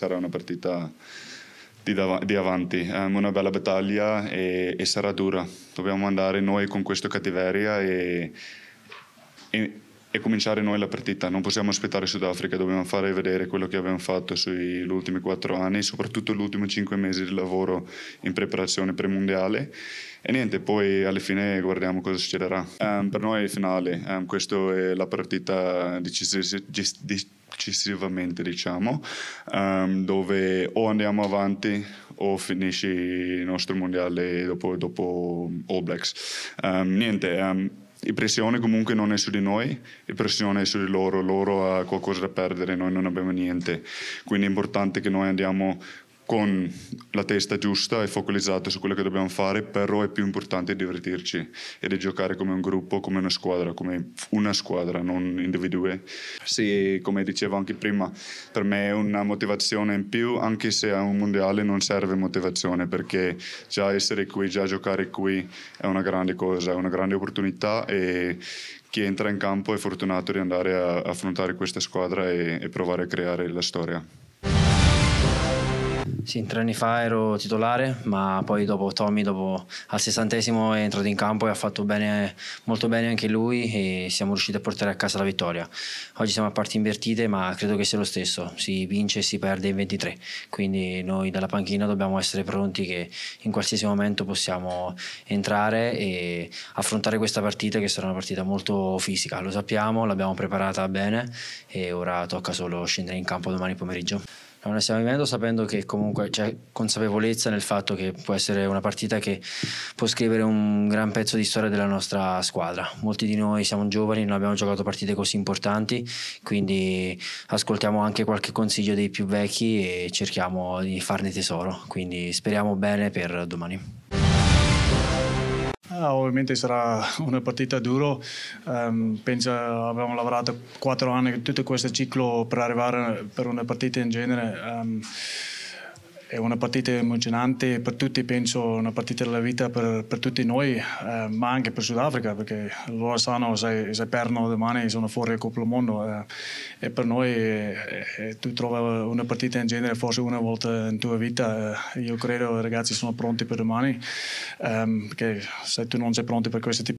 sarà una partita di, dav- di avanti, um, una bella battaglia e, e, sarà dura. Dobbiamo andare noi con questa cattiveria e, e, e, cominciare noi la partita. Non possiamo aspettare Sudafrica, dobbiamo fare vedere quello che abbiamo fatto sugli ultimi quattro anni, soprattutto gli ultimi cinque mesi di lavoro in preparazione per il mondiale E niente, poi alla fine guardiamo cosa succederà. Um, per noi è il finale, um, ehm, questa è la partita decis- decis- successivamente, diciamo, um, dove o andiamo avanti o finisce il nostro mondiale dopo, dopo All Blacks. Um, niente, um, ehm, la pressione comunque non è su di noi, la pressione è su di loro, loro ha qualcosa da perdere, noi non abbiamo niente, quindi è importante che noi andiamo con la testa giusta e focalizzato su quello che dobbiamo fare, però è più importante divertirci e di giocare come un gruppo, come una squadra, come una squadra, non individui. Sì, come dicevo anche prima, per me è una motivazione in più, anche se a un mondiale non serve motivazione, perché già essere qui, già giocare qui è una grande cosa, è una grande opportunità e chi entra in campo è fortunato di andare a affrontare questa squadra e, e provare a creare la storia. Sì, tre anni fa ero titolare, ma poi dopo Tommy, dopo al sessantesimo è entrato in campo e ha fatto bene, molto bene anche lui e siamo riusciti a portare a casa la vittoria. Oggi siamo a parti invertite, ma credo che sia lo stesso, si vince e si perde in 23, quindi noi dalla panchina dobbiamo essere pronti che in qualsiasi momento possiamo entrare e affrontare questa partita che sarà una partita molto fisica, lo sappiamo, l'abbiamo preparata bene e ora tocca solo scendere in campo domani pomeriggio ma la stiamo vivendo sapendo che comunque c'è consapevolezza nel fatto che può essere una partita che può scrivere un gran pezzo di storia della nostra squadra. Molti di noi siamo giovani, non abbiamo giocato partite così importanti, quindi ascoltiamo anche qualche consiglio dei più vecchi e cerchiamo di farne tesoro. Quindi speriamo bene per domani. Ah, ovviamente sarà una partita dura, um, ehm, penso abbiamo lavorato quattro anni tutto questo ciclo per arrivare per una partita in genere. Um, è una partita emozionante per tutti, penso una partita della vita per, per tutti noi, eh, ma anche per Sudafrica, perché loro sanno se, se perdono domani sono fuori dal Coppa Mondo eh, e per noi eh, eh tu trovi una partita in genere forse una volta in tua vita, eh, io credo i ragazzi sono pronti per domani, ehm, perché se tu non sei pronti per questo tipo